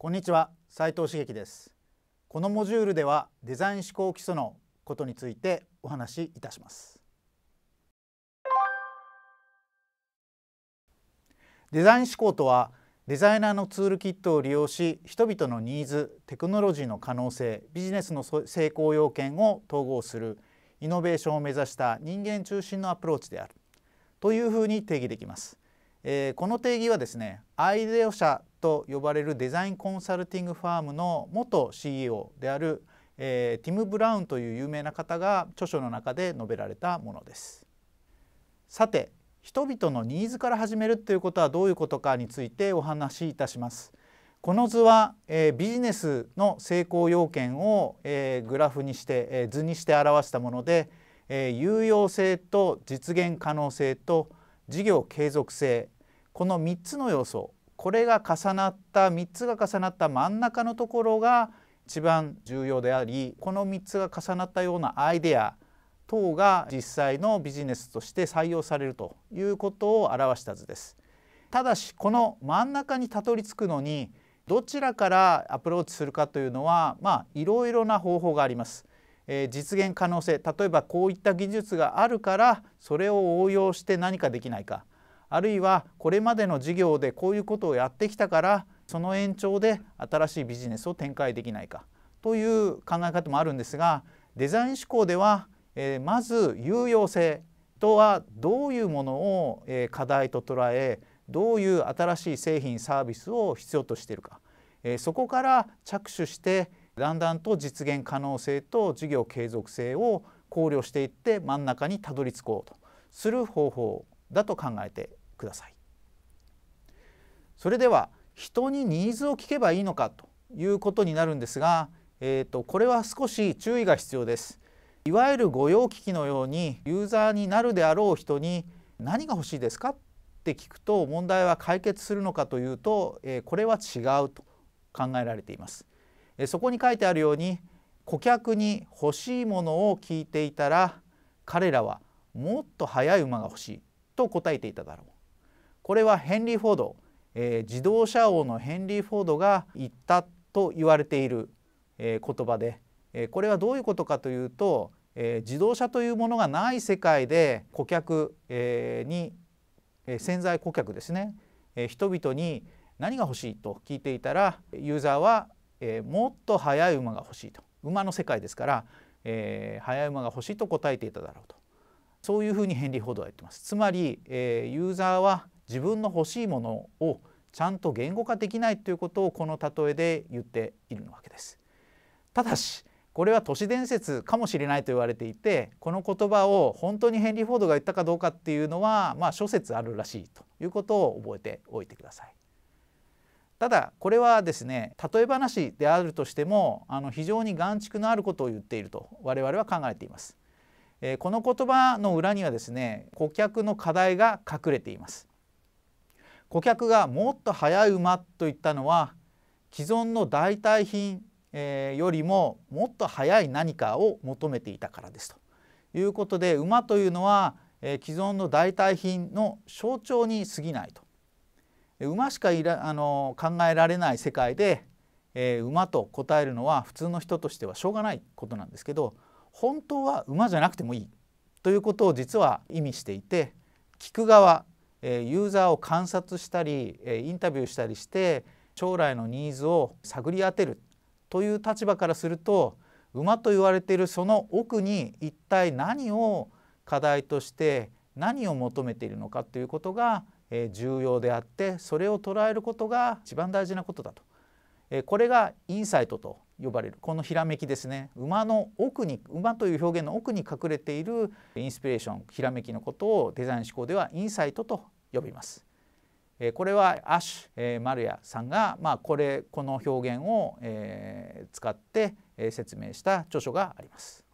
こんにちは斉藤茂樹ですこのモジュールではデザイン思考基礎のことについてお話しいたしますデザイン思考とはデザイナーのツールキットを利用し人々のニーズテクノロジーの可能性ビジネスの成功要件を統合するイノベーションを目指した人間中心のアプローチであるというふうに定義できます。えー、この定義はですねアイデオ社と呼ばれるデザインコンサルティングファームの元 CEO である、えー、ティム・ブラウンという有名な方が著書の中で述べられたものです。さて人々のニーズから始めるということはどういうことかについてお話しいたします。この図は、えー、ビジネスの成功要件を、えー、グラフにして、えー、図にして表したもので、えー、有用性と実現可能性と事業継続性この3つの要素これが重なった3つが重なった真ん中のところが一番重要でありこの3つが重なったようなアイデア等が実際のビジネスとして採用されるということを表した図です。ただしこの真ん中にたどり着くのにどちらからアプローチするかというのはまあいろいろな方法があります。えー、実現可能性例えばこういった技術があるからそれを応用して何かできないかあるいはこれまでの事業でこういうことをやってきたからその延長で新しいビジネスを展開できないかという考え方もあるんですがデザイン思考では、えまず有用性とはどういうものを、え課題と捉えどういう新しい製品サービスを必要としているか、えそこから着手してだんだんと実現可能性と事業継続性を考慮していって真ん中にたどり着こうとする方法だと考えてくださいそれでは人にニーズを聞けばいいのかということになるんですが、えーと、これは少し注意が必要ですいわゆる御用聞きのようにユーザーになるであろう人に何が欲しいですかって聞くと問題は解決するのかというと、えー、これは違うと考えられています、えー、そこに書いてあるように顧客に欲しいものを聞いていたら彼らはもっと速い馬が欲しいと答えていただろうこれはヘンリー・フォード、えー、自動車王のヘンリー・フォードが言ったと言われている、えー、言葉で、えー、これはどういうことかというと、えー、自動車というものがない世界で顧客、えー、に、えー、潜在顧客ですね、えー、人々に何が欲しいと聞いていたらユーザーは、えー、もっと速い馬が欲しいと馬の世界ですから、えー、速い馬が欲しいと答えていただろうとそういうふうにヘンリー・フォードは言ってますつまり、えー、ユーザーは自分の欲しいものをちゃんと言語化できないということをこの例えで言っているわけです。ただしこれは都市伝説かもしれないと言われていてこの言葉を本当にヘンリー・フォードが言ったかどうかっていうのはまあ諸説あるらしいということを覚えておいてください。ただこれはですね例え話であるとしてもあの非常に眼蓄のあることを言っていると我々は考えています。えこの言葉の裏にはですね顧客の課題が隠れています。顧客がもっと速い馬といったのは既存の代替品、えよりももっと速い何かを求めていたからですということで馬というのは、え既存の代替品の象徴に過ぎないと馬しかいらあの考えられない世界で、え馬と答えるのは普通の人としてはしょうがないことなんですけど本当は馬じゃなくてもいいということを実は意味していて聞く側えユーザーを観察したり、えインタビューしたりして将来のニーズを探り当てるという立場からすると馬と言われているその奥に一体何を課題として何を求めているのかということが重要であってそれを捉えることが一番大事なことだとこれがインサイトと呼ばれるこのひらめきですね馬の奥に馬という表現の奥に隠れているインスピレーションひらめきのことをデザイン思考ではインサイトと呼びます。これはアッシュマルヤさんが、まあ、これこの表現を、え使って説明した著書があります。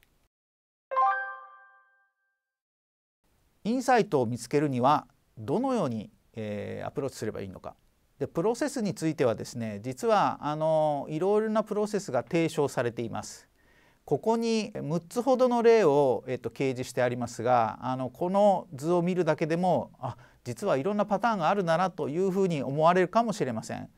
インサイトを見つけるにはどのように、えアプローチすればいいのかでプロセスについてはですね実はあのいろいろなプロセスが提唱されています。ここに6つほどの例を、えっと、掲示してありますがあのこの図を見るだけでもあ実はいろんなパターンがあるならというふうに思われるかもしれません。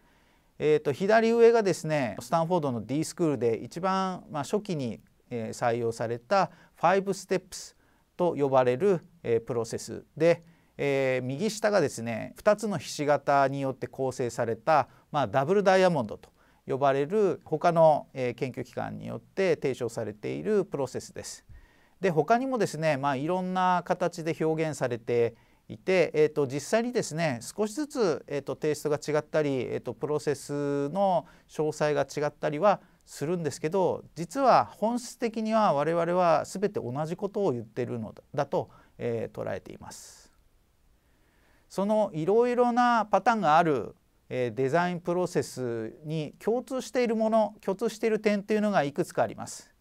えーと、と左上がですねスタンフォードの D スクールで一番、まあ、初期に、えー、採用された5ステップスと呼ばれる、えー、プロセスで、えー、右下がですね2つのひし形によって構成された、まあ、ダブルダイヤモンドと呼ばれる他の、研究機関によって提唱されているプロセスです。で他にもですね、まあ、いろんな形で表現されていて、えーと、実際にですね少しずつ、えーと、テイストが違ったり、えーと、プロセスの詳細が違ったりはするんですけど実は本質的には我々は全て同じことを言ってるのだと、えー、捉えています。そのいろいろなパターンがあるデザインプロセスに共通しているもの共通している点というのがいくつかあります。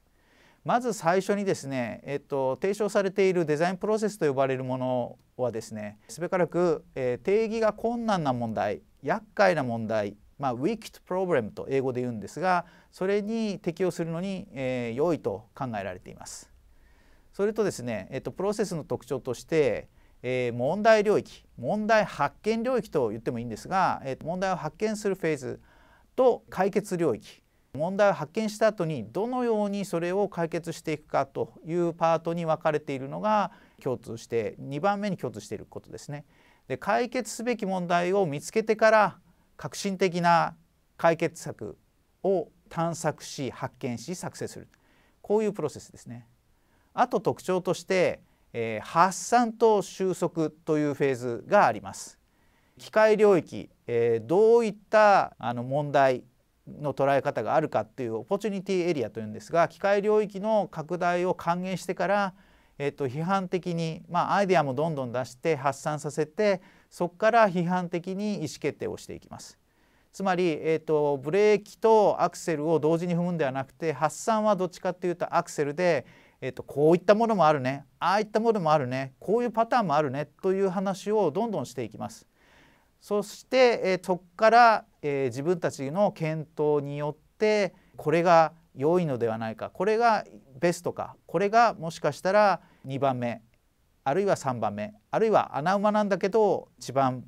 まず最初にですね、えっと、提唱されているデザインプロセスと呼ばれるものはですねすべからく、えー、定義が困難な問題厄介な問題まあ、ウィキッドプロブレムと英語で言うんですがそれに適用するのに、えー、良いと考えられています。それとですね、えっと、プロセスの特徴としてえー、問題領域問題発見領域と言ってもいいんですが、えー、問題を発見するフェーズと解決領域問題を発見した後にどのようにそれを解決していくかというパートに分かれているのが共通して2番目に共通していることですね。で解決すべき問題を見つけてから革新的な解決策を探索し発見し作成するこういうプロセスですね。あと特徴としてえー、発散と収束というフェーズがあります。機械領域、えー、どういったあの問題の捉え方があるかっていうオポチュニティエリアというんですが機械領域の拡大を還元してから、えー、と批判的に、まあ、アイデアもどんどん出して発散させてそこから批判的に意思決定をしていきます。つまり、えーと、ブレーキとアクセルを同時に踏むんではなくて発散はどっちかっていうとアクセルでえー、とこういったものもあるねああいったものもあるねこういうパターンもあるねという話をどんどんしていきます。そして、えそこから、え自分たちの検討によってこれが良いのではないかこれがベストかこれがもしかしたら2番目あるいは3番目あるいは穴馬なんだけど一番、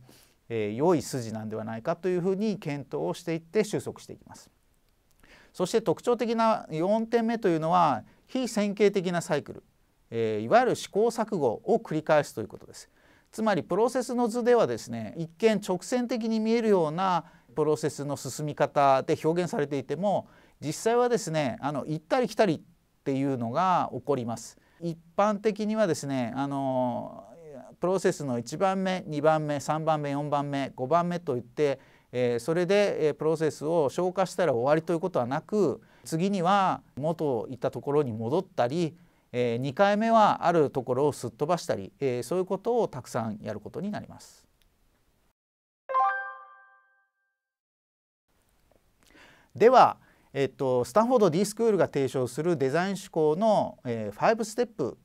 え良い筋なんではないかというふうに検討をしていって収束していきます。そして特徴的な4点目というのは非線形的なサイクル、えー、いわゆる試行錯誤を繰り返すということです。つまりプロセスの図ではですね一見直線的に見えるようなプロセスの進み方で表現されていても実際はですねあの行ったり来たりっていうのが起こります。一般的にはですねあのプロセスの1番目2番目3番目4番目5番目といって、えー、それで、えー、プロセスを消化したら終わりということはなく次には元いったところに戻ったり、えー、2回目はあるところをすっ飛ばしたり、えー、そういうことをたくさんやることになります。では、えっと、スタンフォード D スクールが提唱するデザイン思考の、えー、5ステップ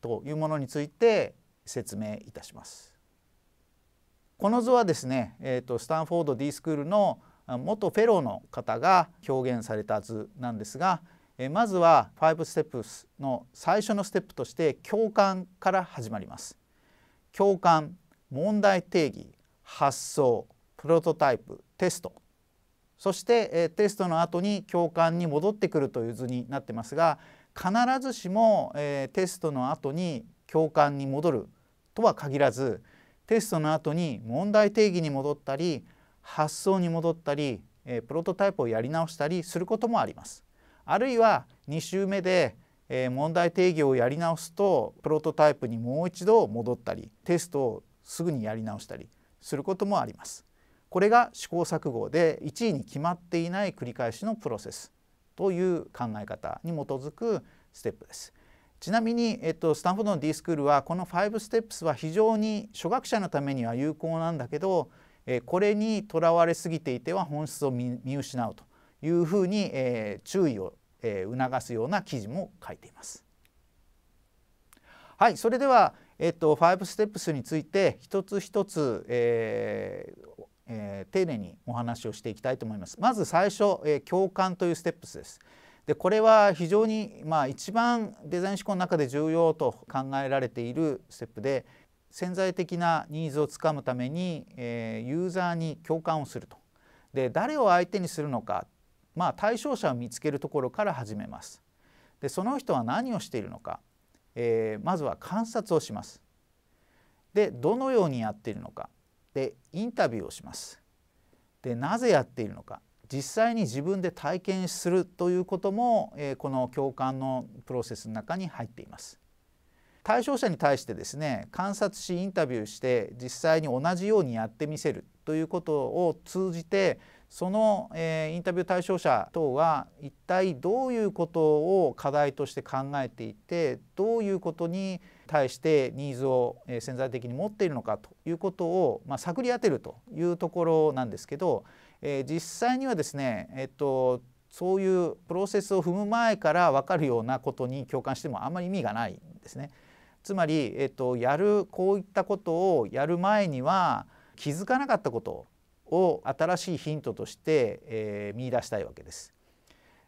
というものについて説明いたします。この図はですね、えっと、とスタンフォード D スクールの元フェローの方が表現された図なんですがまずは5ステップスの最初のステップとして共感から始まります。共感、問題定義、発想、プロトタイプ、テストそしてテストの後に共感に戻ってくるという図になってますが必ずしもテストの後に共感に戻るとは限らずテストの後に問題定義に戻ったり発想に戻ったり、えプロトタイプをやり直したりすることもあります。あるいは2週目で、え問題定義をやり直すとプロトタイプにもう一度戻ったりテストをすぐにやり直したりすることもあります。これが試行錯誤で1位に決まっていない繰り返しのプロセスという考え方に基づくステップです。ちなみに、えっと、スタンフォードの D スクールはこの5ステップスは非常に初学者のためには有効なんだけどえこれにとらわれすぎていては本質を見失うというふうに、え注意を、え促すような記事も書いています。はいそれでは、えっと、5ステップスについて一つ一つ、えーえー、丁寧にお話をしていきたいと思います。まず最初、えー、共感というステップスです。でこれは非常に、まあ、一番デザイン思考の中で重要と考えられているステップで潜在的なニーズをつかむために、えー、ユーザーに共感をするとで誰を相手にするのか、まあ、対象者を見つけるところから始めますでその人は何をしているのか、えー、まずは観察をしますでどのようにやっているのかでインタビューをしますでなぜやっているのか実際に自分で体験するということも、えー、この共感のプロセスの中に入っています。対象者に対してですね観察しインタビューして実際に同じようにやってみせるということを通じてその、えー、インタビュー対象者等は一体どういうことを課題として考えていてどういうことに対してニーズを、え潜在的に持っているのかということを、まあ、探り当てるというところなんですけど、えー、実際にはですね、えっと、そういうプロセスを踏む前から分かるようなことに共感してもあんまり意味がないんですね。つまり、えっと、やるこういったことをやる前には気づかなかったことを新しいヒントとして、えー、見出したいわけです。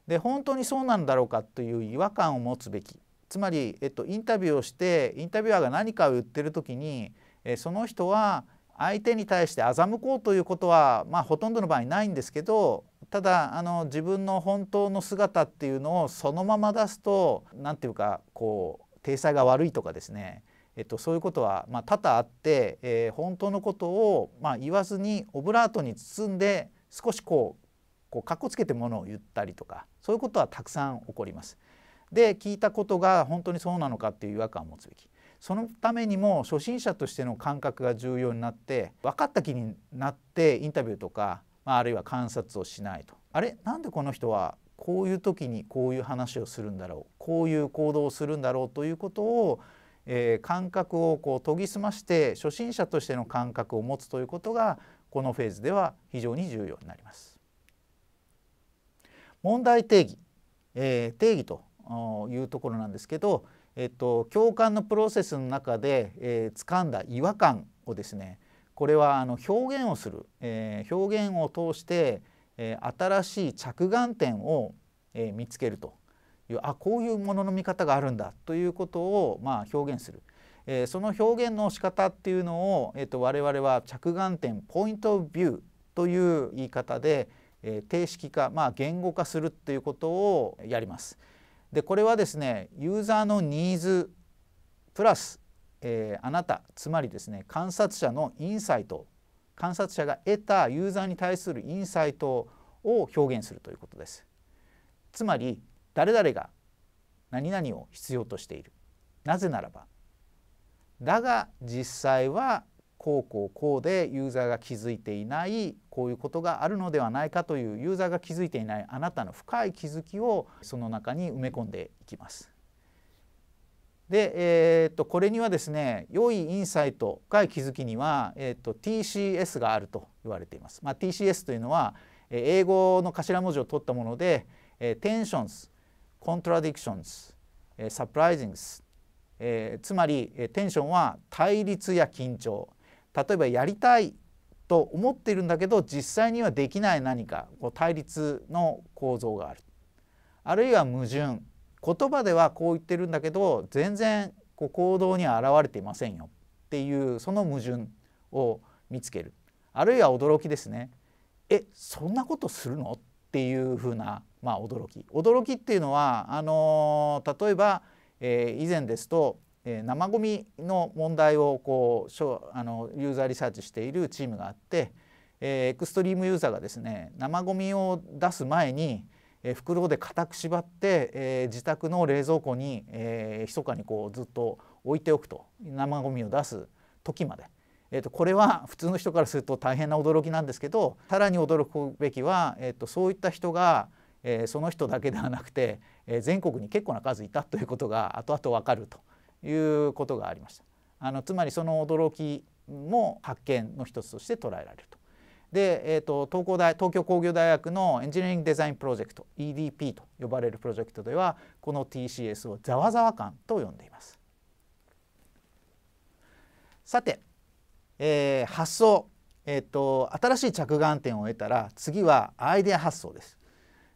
で本当にそうなんだろうかという違和感を持つべきつまり、えっと、インタビューをしてインタビュアーが何かを言ってる時に、えー、その人は相手に対して欺こうということは、まあ、ほとんどの場合ないんですけどただあの自分の本当の姿っていうのをそのまま出すと何て言うかこう体裁が悪いとかですね、えっと、そういうことは、まあ、多々あって、えー、本当のことを、まあ、言わずにオブラートに包んで少しこうこうかっこつけてものを言ったりとかそういうことはたくさん起こります。で聞いたことが本当にそうなのかっていう違和感を持つべきそのためにも初心者としての感覚が重要になって分かった気になってインタビューとか、まあ、あるいは観察をしないとあれなんでこの人はこういう時にこういう話をするんだろうこういう行動をするんだろうということを、えー、感覚をこう研ぎ澄まして初心者としての感覚を持つということがこのフェーズでは非常に重要になります。問題定義、えー、定義というところなんですけど、えっと、共感のプロセスの中で、えー、掴んだ違和感をですねこれはあの表現をする、えー、表現を通してえ新しい着眼点を、え見つけるというあこういうものの見方があるんだということを、まあ、表現する、えその表現の仕方っていうのを、えっと我々は着眼点ポイントビューという言い方で、え定式化、まあ、言語化するっていうことをやります。でこれはですねユーザーのニーズプラス、えー、あなたつまりですね観察者のインサイト観察者が得たユーザーに対するインサイトを表現するということです。つまり誰々が何々を必要としているなぜならばだが実際はこうこうこうでユーザーが気づいていないこういうことがあるのではないかというユーザーが気づいていないあなたの深い気づきをその中に埋め込んでいきます。で、えー、っとこれにはですね良いインサイト深い気づきには、えー、っと TCS があると言われています。まあ、TCS というのは、え英語の頭文字を取ったもので、えー、Tensions、Contradictions、えー、Surprisings、えー、つまり、えー、テンションは対立や緊張例えばやりたいと思っているんだけど実際にはできない何かこう対立の構造があるあるいは矛盾言葉ではこう言ってるんだけど全然こう行動には現れていませんよっていうその矛盾を見つけるあるいは驚きですねえそんなことするのっていうふうな、まあ、驚き驚きっていうのはあのー、例えば、えー、以前ですと、えー、生ごみの問題をこうあのユーザーリサーチしているチームがあって、えエクストリームユーザーがですね生ごみを出す前に、え袋で固く縛って、え自宅の冷蔵庫に、えー、密かにこうずっと置いておくと生ごみを出す時まで、えー、とこれは普通の人からすると大変な驚きなんですけどさらに驚くべきは、えー、とそういった人が、えその人だけではなくて、え全国に結構な数いたということが後々わかるということがありました。あのつまりその驚きも発見の一つとして捉えられると。で、えーと、東工大東京工業大学のエンジニアリングデザインプロジェクト EDP と呼ばれるプロジェクトではこの TCS をざわざわ感と呼んでいます。さて、えー、発想、えーと、新しい着眼点を得たら次はアイデア発想です。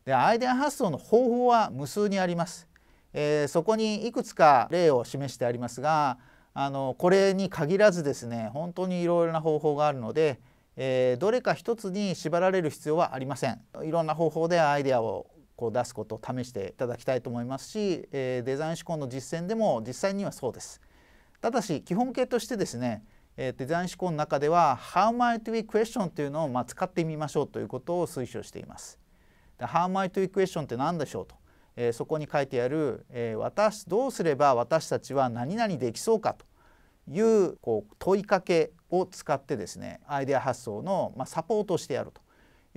でアイデア発想の方法は無数にあります。えー、そこにいくつか例を示してありますがあのこれに限らずですね本当にいろいろな方法があるのでえー、どれか一つに縛られる必要はありませんいろんな方法でアイデアをこう出すことを試していただきたいと思いますし、えー、デザイン思考の実践でも実際にはそうですただし基本形としてですね、えー、デザイン思考の中では How might we question というのをまあ使ってみましょうということを推奨していますで How might we question って何でしょうと、えー、そこに書いてある、えー、私どうすれば私たちは何々できそうかというこう問いかけを使ってですねアイデア発想の、まあサポートをしてやると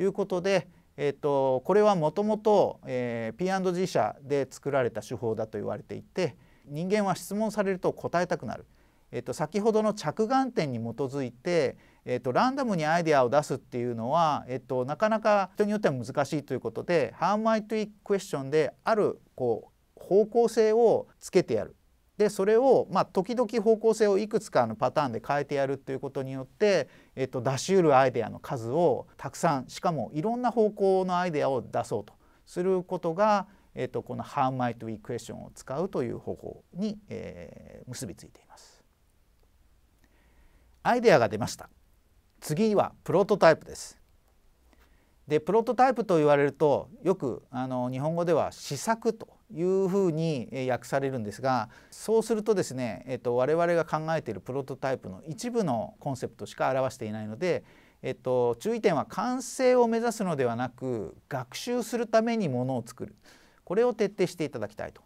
いうことで、えっと、これはもともと P&G 社で作られた手法だと言われていて人間は質問されると答えたくなる、えっと、先ほどの着眼点に基づいて、えっと、ランダムにアイデアを出すっていうのは、えっとなかなか人によっては難しいということで「How might we question」であるこう方向性をつけてやるでそれをまあ時々方向性をいくつかのパターンで変えてやるっていうことによって、えっと、出しうるアイデアの数をたくさんしかもいろんな方向のアイデアを出そうとすることが、えっと、この「How might we question」を使うという方法に、えー、結びついています。アイデアが出ました次はプロトタイプですでプロトタイプと言われるとよくあの日本語では試作というふうに訳されるんですがそうするとですね、えっと、我々が考えているプロトタイプの一部のコンセプトしか表していないので、えっと、注意点は完成を目指すのではなく学習するためにものを作るこれを徹底していただきたいと。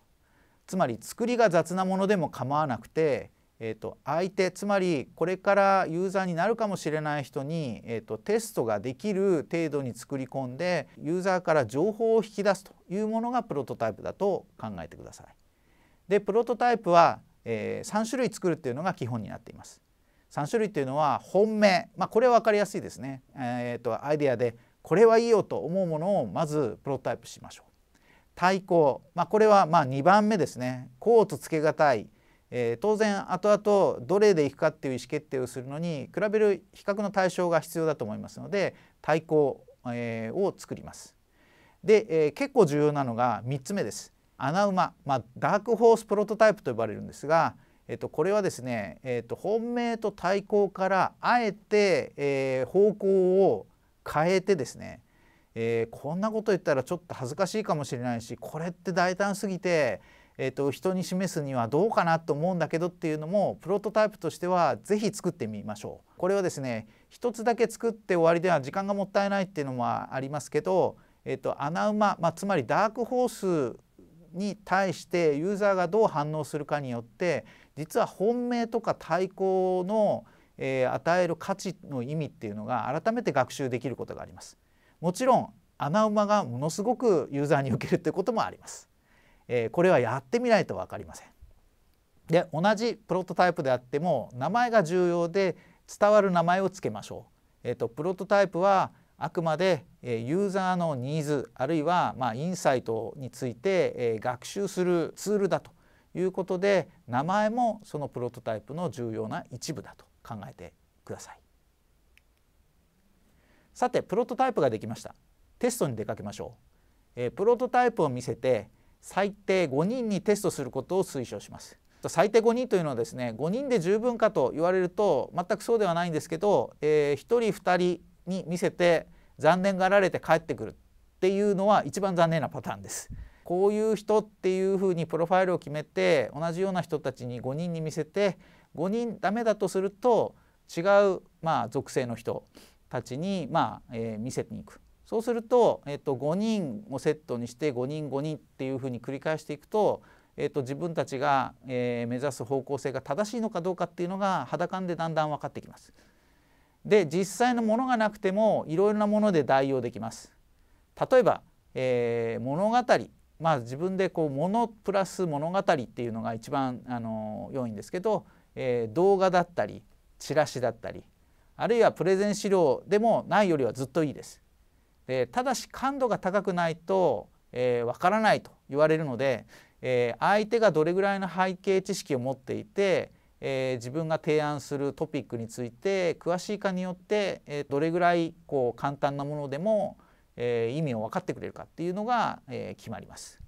つまり作りが雑なものでも構わなくてえーと、相手つまりこれからユーザーになるかもしれない人に、えーと、テストができる程度に作り込んでユーザーから情報を引き出すというものがプロトタイプだと考えてください。でプロトタイプは、えー、3種類作るっていうのが基本になっています。3種類っていうのは本命、まあ、これは分かりやすいですね、えーと、アイデアでこれはいいよと思うものをまずプロトタイプしましょう。対抗、まあ、これはまあ2番目ですね。こうとつけがたいえー、当然後々どれでいくかっていう意思決定をするのに比べる比較の対象が必要だと思いますので対抗、えー、を作ります。で、えー、結構重要なのが3つ目です。穴馬、まあ、ダークホースプロトタイプと呼ばれるんですが、えっと、これはですね、えっと、本命と対抗からあえて、えー、方向を変えてですね、えー、こんなこと言ったらちょっと恥ずかしいかもしれないしこれって大胆すぎて、えっと、人に示すにはどうかなと思うんだけどっていうのもプロトタイプとしてはぜひ作ってみましょう。これはですね一つだけ作って終わりでは時間がもったいないっていうのもありますけど、えっと、穴馬、まあ、つまりダークホースに対してユーザーがどう反応するかによって実は本命とか対抗の、えー、与える価値の意味っていうのが改めて学習できることがあります。もちろん穴馬がものすごくユーザーに受けるってこともあります。えこれはやってみないと分かりません。で同じプロトタイプであっても名前が重要で伝わる名前をつけましょう。えっと、プロトタイプはあくまで、えユーザーのニーズあるいは、まあ、インサイトについて、え学習するツールだということで名前もそのプロトタイプの重要な一部だと考えてください。さてプロトタイプができました。テストに出かけましょう。えプロトタイプを見せて最低5人にテストすることを推奨します。最低5人というのはですね5人で十分かと言われると全くそうではないんですけど、えー、1人2人に見せて残念がられて帰ってくるっていうのは一番残念なパターンです。こういう人っていうふうにプロファイルを決めて同じような人たちに5人に見せて5人ダメだとすると違う、まあ、属性の人たちに、まあえー、見せに行くそうすると、えっと、5人をセットにして5人5人っていうふうに繰り返していくと、えっと、自分たちが、えー、目指す方向性が正しいのかどうかっていうのが肌感でだんだん分かってきます。で実際のものがなくてもいろいろなもので代用できます。例えば、えー、物語まあ自分でこう物プラス物語っていうのが一番あの良いんですけど、えー、動画だったりチラシだったりあるいはプレゼン資料でもないよりはずっといいです。でただし感度が高くないとわ、えー、からないと言われるので、えー、相手がどれぐらいの背景知識を持っていて、えー、自分が提案するトピックについて詳しいかによって、えー、どれぐらいこう簡単なものでも、えー、意味を分かってくれるかっていうのが、えー、決まります。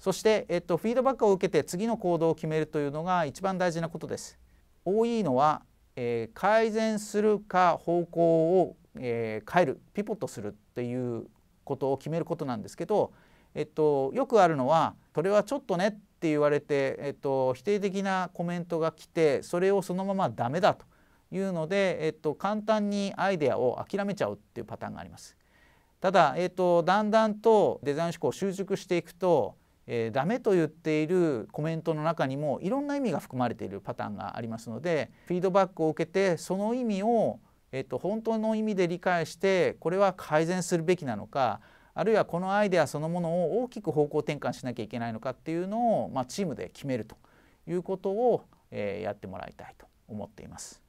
そして、えっと、フィードバックを受けて次の行動を決めるというのが一番大事なことです。多いのはえー、改善するか方向を、えー、変えるピポットするっていうことを決めることなんですけど、えっと、よくあるのは「それはちょっとね」って言われて、えっと、否定的なコメントが来てそれをそのままダメだというので、えっと、簡単にアイデアを諦めちゃうっていうパターンがあります。ただ、えっと、だんだんとデザイン思考を習熟していくとえー、ダメと言っているコメントの中にもいろんな意味が含まれているパターンがありますのでフィードバックを受けてその意味を、えっと、本当の意味で理解してこれは改善するべきなのかあるいはこのアイデアそのものを大きく方向転換しなきゃいけないのかっていうのを、まあ、チームで決めるということを、えー、やってもらいたいと思っています。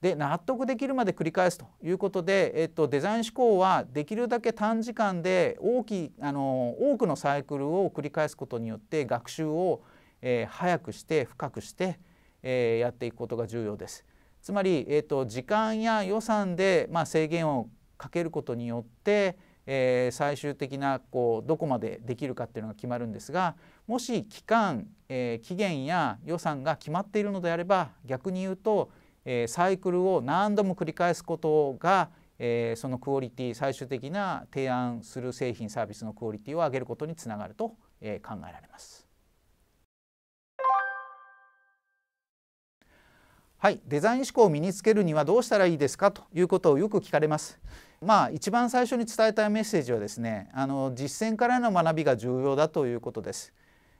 で納得できるまで繰り返すということで、えっと、デザイン思考はできるだけ短時間で大きあの多くのサイクルを繰り返すことによって学習を、えー、早くして深くして、えー、やっていくことが重要です。つまり、えっと、時間や予算で、まあ、制限をかけることによって、えー、最終的なこうどこまでできるかっていうのが決まるんですがもし期間、え期限や予算が決まっているのであれば逆に言うとえサイクルを何度も繰り返すことが、えそのクオリティ最終的な提案する製品サービスのクオリティを上げることにつながると、え考えられます。はい、デザイン思考を身につけるにはどうしたらいいですかということをよく聞かれます。まあ一番最初に伝えたいメッセージはですね、あの実践からの学びが重要だということです。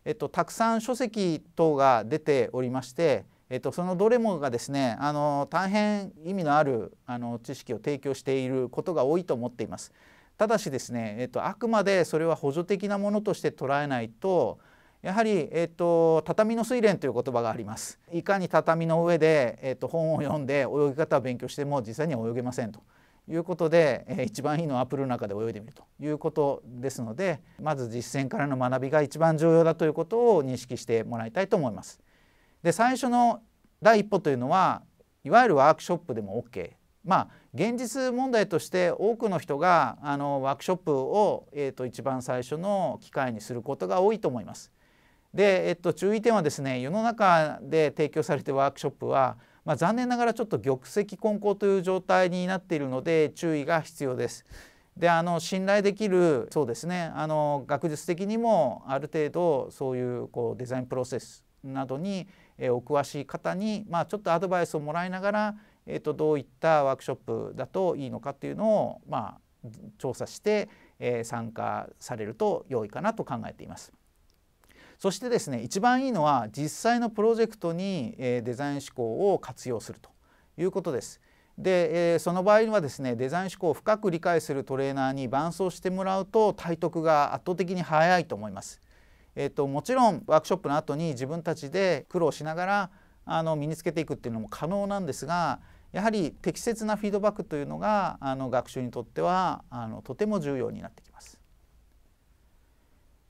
えっとたくさん書籍等が出ておりまして、えっと、そのどれもがですねあの大変意味のあるあの知識を提供していることが多いと思っています。ただしですね、えっと、あくまでそれは補助的なものとして捉えないとやはり、えっと、畳の睡蓮という言葉がありますいかに畳の上で、えっと、本を読んで泳ぎ方を勉強しても実際には泳げませんということで、えー、一番いいのはアプルの中で泳いでみるということですのでまず実践からの学びが一番重要だということを認識してもらいたいと思います。で最初の第一歩というのはいわゆるワークショップでも OK まあ現実問題として多くの人があのワークショップを、えー、と一番最初の機会にすることが多いと思います。で、えっと、注意点はですね世の中で提供されているワークショップは、まあ、残念ながらちょっと玉石混交という状態になっているので注意が必要です。であの信頼できるそうですねあの学術的にもある程度そういうこうデザインプロセスなどにえお詳しい方に、まあ、ちょっとアドバイスをもらいながら、えー、とどういったワークショップだといいのかっていうのを、まあ、調査して、え参加されると良いかなと考えています。そしてですね一番いいのは実際のプロジェクトに、えデザイン思考を活用するということです。で、えその場合にはですねデザイン思考を深く理解するトレーナーに伴走してもらうと体得が圧倒的に早いと思います。えーと、もちろんワークショップの後に自分たちで苦労しながらあの身につけていくっていうのも可能なんですがやはり適切なフィードバックというのがあの学習にとってはあのとても重要になってきます。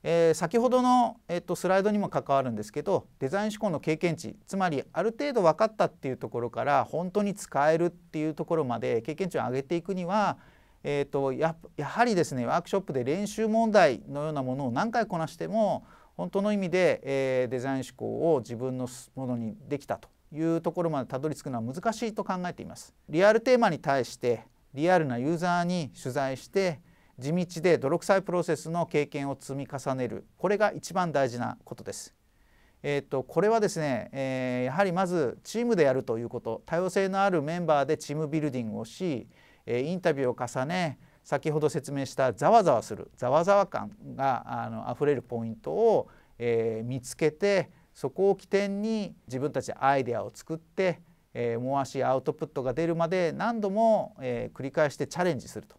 えー、先ほどの、えー、とスライドにも関わるんですけどデザイン思考の経験値つまりある程度分かったっていうところから本当に使えるっていうところまで経験値を上げていくには、えーとややはりですねワークショップで練習問題のようなものを何回こなしても本当の意味で、えー、デザイン思考を自分のものにできたというところまでたどり着くのは難しいと考えています。リアルテーマに対してリアルなユーザーに取材して地道で泥臭いプロセスの経験を積み重ねるこれが一番大事なことです。えーと、これはですね、えー、やはりまずチームでやるということ多様性のあるメンバーでチームビルディングをし、えインタビューを重ね先ほど説明したざわざわするざわざわ感があの溢れるポイントを、えー、見つけてそこを起点に自分たちでアイデアを作って、えー、もうアウトプットが出るまで何度も、えー、繰り返してチャレンジすると、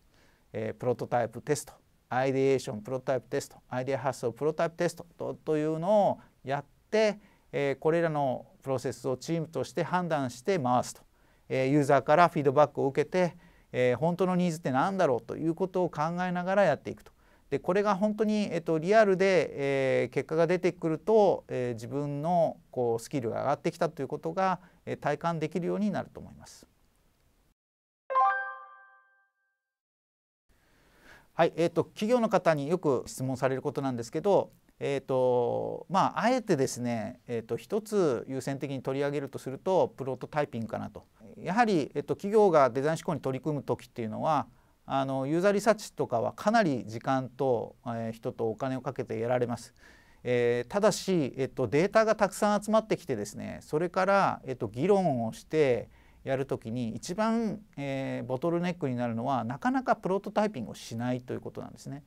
えー、プロトタイプテストアイデエーションプロトタイプテストアイデア発想プロトタイプテストとというのをやって、えー、これらのプロセスをチームとして判断して回すと、えー、ユーザーからフィードバックを受けてえー、本当のニーズって何だろうということを考えながらやっていくと。でこれが本当に、えっと、リアルで、えー、結果が出てくると、えー、自分のこうスキルが上がってきたということが、え体感できるようになると思います。はいえーと企業の方によく質問されることなんですけどえーとまあ、あえてですね、えーと、一つ優先的に取り上げるとするとプロトタイピングかなと。やはり、えーと、企業がデザイン思考に取り組む時っていうのはあのユーザーリサーチとかはかなり時間と、えー、人とお金をかけてやられます。えー、ただし、えっと、データがたくさん集まってきてですねそれから、えっと、議論をしてやるときに一番、えー、ボトルネックになるのはなかなかプロトタイピングをしないということなんですね。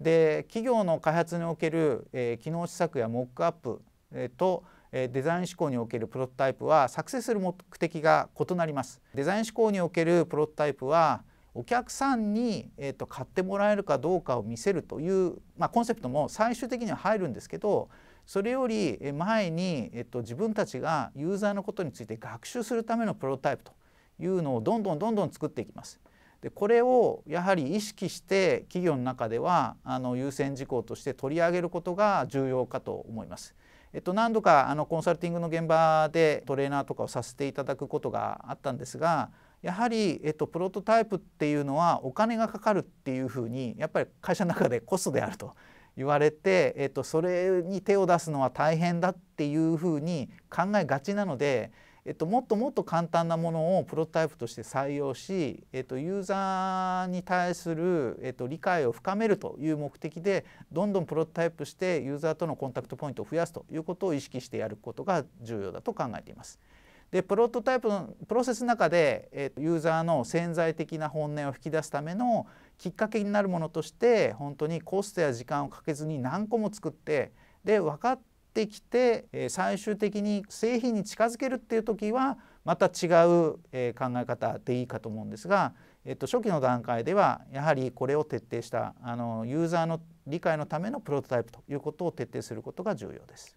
で企業の開発における、えー、機能施策やモックアップ、えー、と、デザイン思考におけるプロトタイプは作成する目的が異なりますデザイン思考におけるプロトタイプはお客さんに、えーと、買ってもらえるかどうかを見せるという、まあ、コンセプトも最終的には入るんですけどそれより前に、えーと自分たちがユーザーのことについて学習するためのプロトタイプというのをどんどんどんどん作っていきます。でこれをやはり意識して企業の中ではあの優先事項として取り上げることが重要かと思います。えっと、何度かあのコンサルティングの現場でトレーナーとかをさせていただくことがあったんですがやはり、えっと、プロトタイプっていうのはお金がかかるっていうふうにやっぱり会社の中でコストであると言われて、えっと、それに手を出すのは大変だっていうふうに考えがちなのでえっと、もっともっと簡単なものをプロトタイプとして採用し、えっと、ユーザーに対する、えっと、理解を深めるという目的でどんどんプロトタイプしてユーザーとのコンタクトポイントを増やすということを意識してやることが重要だと考えています。でプロトタイプのプロセスの中で、えっと、ユーザーの潜在的な本音を引き出すためのきっかけになるものとして本当にコストや時間をかけずに何個も作ってで分かっってきて、え最終的に製品に近づけるっていう時はまた違う、え考え方でいいかと思うんですが、えっと、初期の段階ではやはりこれを徹底したあのユーザーの理解のためのプロトタイプということを徹底することが重要です。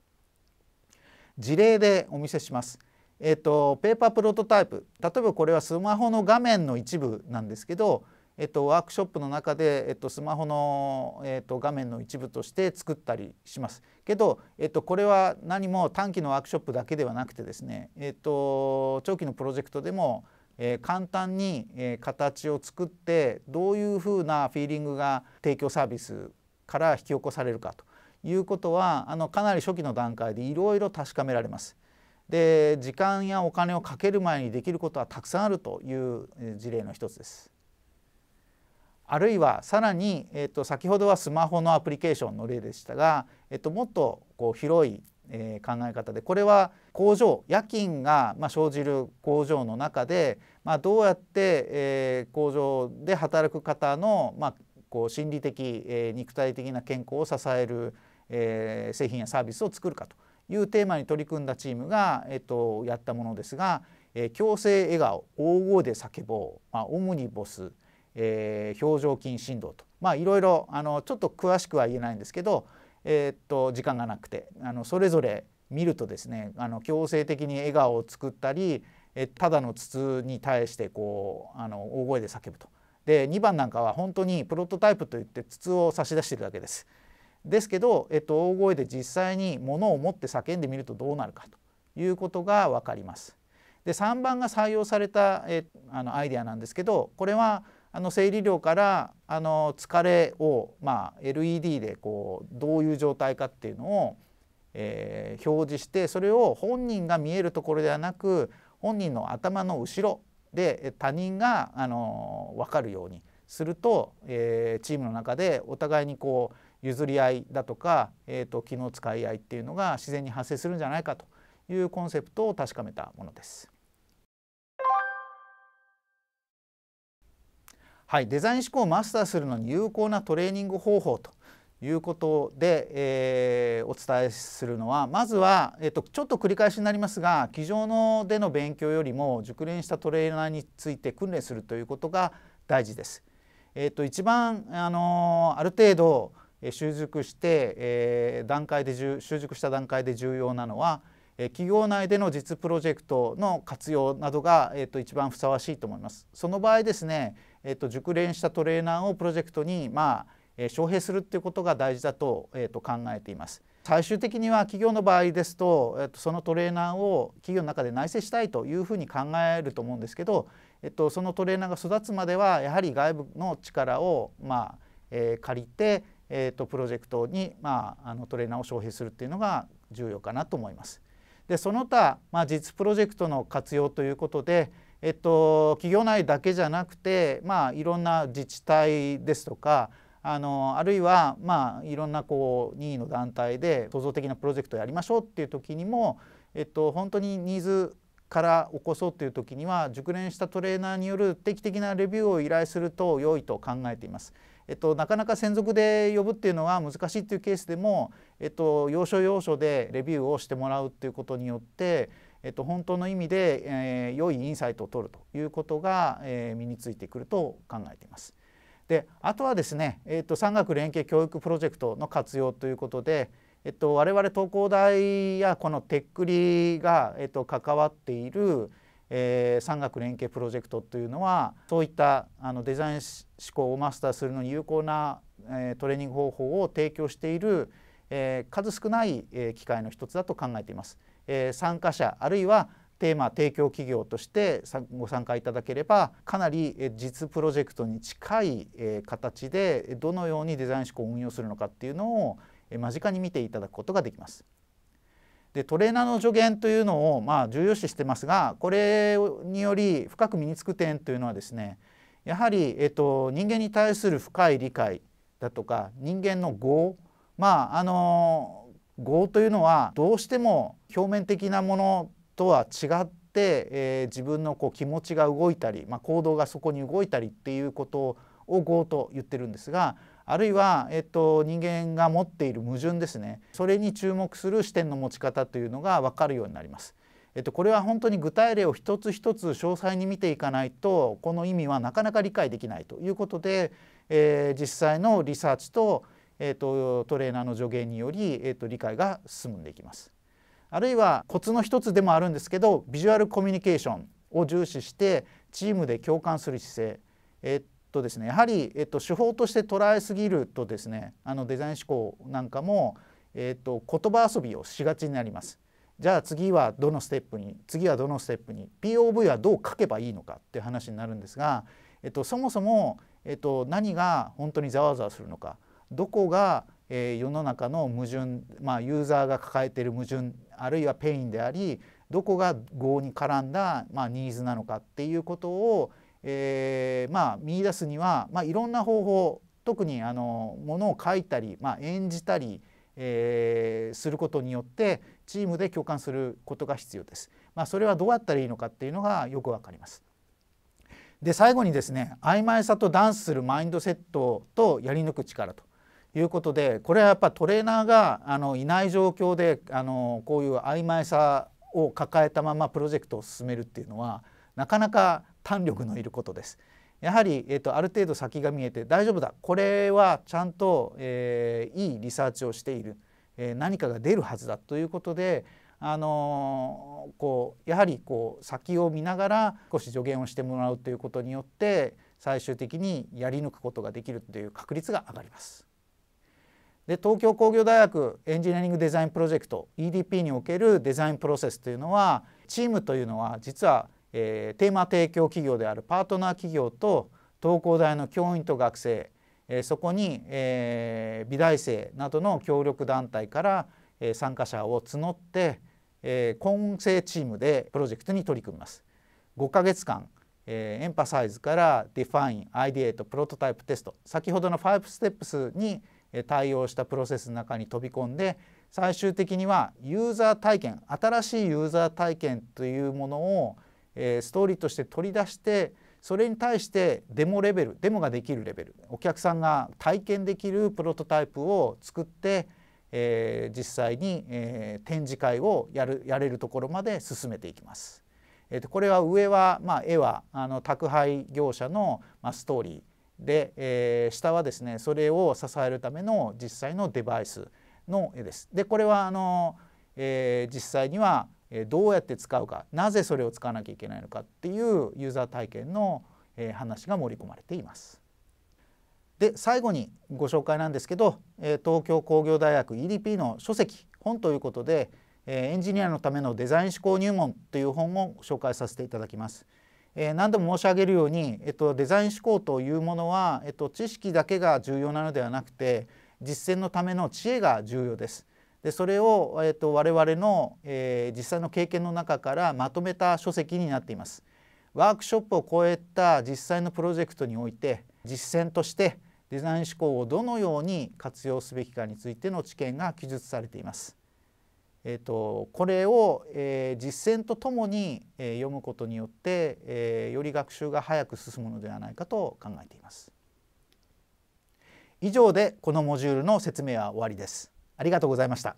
事例でお見せします。えっと、ペーパープロトタイプ例えばこれはスマホの画面の一部なんですけど、えっと、ワークショップの中で、えっと、スマホの、えっと、画面の一部として作ったりします。けど、えっと、これは何も短期のワークショップだけではなくてですね、えっと、長期のプロジェクトでも、えー、簡単に、えー、形を作ってどういうふうなフィーリングが提供サービスから引き起こされるかということはあのかなり初期の段階でいろいろ確かめられます。で時間やお金をかける前にできることはたくさんあるという事例の一つです。あるいはさらに、えっと先ほどはスマホのアプリケーションの例でしたが、えっと、もっとこう広い、えー、考え方でこれは工場夜勤が、まあ、生じる工場の中で、まあ、どうやって、えー、工場で働く方の、まあ、こう心理的、えー、肉体的な健康を支える、えー、製品やサービスを作るかというテーマに取り組んだチームが、えっと、やったものですが「えー、強制笑顔大声で叫ぼう」まあ「オムニボス」えー、表情筋振動と、まあ、いろいろあのちょっと詳しくは言えないんですけどえー、っと時間がなくてあのそれぞれ見るとですねあの強制的に笑顔を作ったりえただの筒に対してこうあの大声で叫ぶと。で2番なんかは本当にプロトタイプといって筒を差し出してるだけです。ですけど、えっと、大声で実際に物を持って叫んでみるとどうなるかということが分かります。で3番が採用されたえあのアイデアなんですけどこれはあの生理量からあの疲れを、まあ、LED でこうどういう状態かっていうのを、えー、表示してそれを本人が見えるところではなく本人の頭の後ろで他人があの分かるようにすると、えー、チームの中でお互いにこう譲り合いだとか、えーと、と機能使い合いっていうのが自然に発生するんじゃないかというコンセプトを確かめたものです。はい、デザイン思考をマスターするのに有効なトレーニング方法ということで、えー、お伝えするのはまずは、えーと、ちょっと繰り返しになりますが机上のでの勉強よりも熟練したトレーナーについて訓練するということが大事です。えーと、と一番、あのー、ある程度習熟して、えー、段階で習熟した段階で重要なのは、えー、企業内での実プロジェクトの活用などが、えーと、と一番ふさわしいと思います。その場合ですねえっと、熟練したトレーナーをプロジェクトに、まあえー、招聘するっていうことが大事だと,、えー、と考えています。最終的には企業の場合ですと、えっと、そのトレーナーを企業の中で内製したいというふうに考えると思うんですけど、えっと、そのトレーナーが育つまではやはり外部の力を、まあえー、借りて、えっとプロジェクトに、まあ、あのトレーナーを招聘するっていうのが重要かなと思います。でその他、まあ、実プロジェクトの活用ということで、えっと、企業内だけじゃなくて、まあ、いろんな自治体ですとかあのあるいは、まあ、いろんなこう任意の団体で創造的なプロジェクトをやりましょうっていう時にも、えっと、本当にニーズから起こそうという時には熟練したトレーナーによる定期的なレビューを依頼すると良いと考えています。えっと、なかなか専属で呼ぶっていうのは難しいっていうケースでも、えっと、要所要所でレビューをしてもらうっていうことによってえっと、本当の意味で、えー、良いインサイトを取るということが、えー、身についてくると考えています。であとはですね、えっと、産学連携教育プロジェクトの活用ということで、えっと、我々東工大やこのテックリが、えっと、関わっている、えー、産学連携プロジェクトというのはそういったあのデザイン思考をマスターするのに有効な、えー、トレーニング方法を提供している、えー、数少ない、えー、機会の一つだと考えています。え参加者あるいはテーマ提供企業としてご参加いただければかなり実プロジェクトに近い形でどのようにデザイン思考を運用するのかっていうのを間近に見ていただくことができます。でトレーナーの助言というのをまあ重要視してますがこれにより深く身につく点というのはですねやはり、えっと、人間に対する深い理解だとか人間の業まああの業というのはどうしても表面的なものとは違って、えー、自分のこう気持ちが動いたり、まあ、行動がそこに動いたりっていうことを業と言ってるんですがあるいは、えっと、人間が持っている矛盾ですねそれに注目する視点の持ち方というのが分かるようになります。えっと、これは本当に具体例を一つ一つ詳細に見ていかないとこの意味はなかなか理解できないということで、えー、実際のリサーチとえーと、トレーナーの助言により、えーと、理解が進んでいきます。あるいはコツの一つでもあるんですけどビジュアルコミュニケーションを重視してチームで共感する姿勢、えーとですね、やはり、えーと、と手法として捉えすぎるとですねあのデザイン思考なんかも、えー、と言葉遊びをしがちになります。じゃあ次はどのステップに次はどのステップに POV はどう書けばいいのかっていう話になるんですが、えっと、そもそも、えっと、何が本当にざわざわするのかどこが、えー、世の中の矛盾、まあ、ユーザーが抱えている矛盾あるいはペインでありどこが業に絡んだ、まあ、ニーズなのかっていうことを、えー、まあ、見出すには、まあ、いろんな方法特にあのものを書いたり、まあ、演じたり、えー、することによってチームで共感することが必要です。まあ、それはどうやったらいいのかっていうのがよくわかります。で最後にですね曖昧さとダンスするマインドセットとやり抜く力ということでこれはやっぱトレーナーがあのいない状況であのこういう曖昧さを抱えたままプロジェクトを進めるっていうのはなかなか胆力のいることです。やはり、えっと、とある程度先が見えて大丈夫だこれはちゃんと、えー、いいリサーチをしている、えー、何かが出るはずだということで、あのー、こうやはりこう先を見ながら少し助言をしてもらうということによって最終的にやり抜くことができるという確率が上がります。で東京工業大学エンジニアリングデザインプロジェクト EDP におけるデザインプロセスというのはチームというのは実は、えー、テーマ提供企業であるパートナー企業と東工大の教員と学生、えー、そこに、えー、美大生などの協力団体から、えー、参加者を募って、えー、混成チームでプロジェクトに取り組みます。5ヶ月間えエンパサイズからディファイン、アイィエイトプロトタイプテスト先ほどの5ステップスに対応したプロセスの中に飛び込んで最終的にはユーザー体験新しいユーザー体験というものをストーリーとして取り出してそれに対してデモレベルデモができるレベルお客さんが体験できるプロトタイプを作ってえ実際に、え展示会をやるやれるところまで進めていきます。えとこれは上は、まあ、絵はあの宅配業者の、まストーリで、えー、下はですねそれを支えるための実際のデバイスの絵です。でこれはあの、えー、実際にはどうやって使うかなぜそれを使わなきゃいけないのかっていうユーザー体験の、え話が盛り込まれています。で最後にご紹介なんですけど、え東京工業大学 EDP の書籍本ということで、えエンジニアのためのデザイン思考入門という本を紹介させていただきます。え何度も申し上げるように、えっと、デザイン思考というものは、えっと、知識だけが重要なのではなくて実践のための知恵が重要です。でそれを、えっと、我々の、え実際の経験の中からまとめた書籍になっています。ワークショップを超えた実際のプロジェクトにおいて実践としてデザイン思考をどのように活用すべきかについての知見が記述されています。えーと、これを、えー、実践とともに、えー、読むことによって、えー、より学習が早く進むのではないかと考えています。以上でこのモジュールの説明は終わりです。ありがとうございました。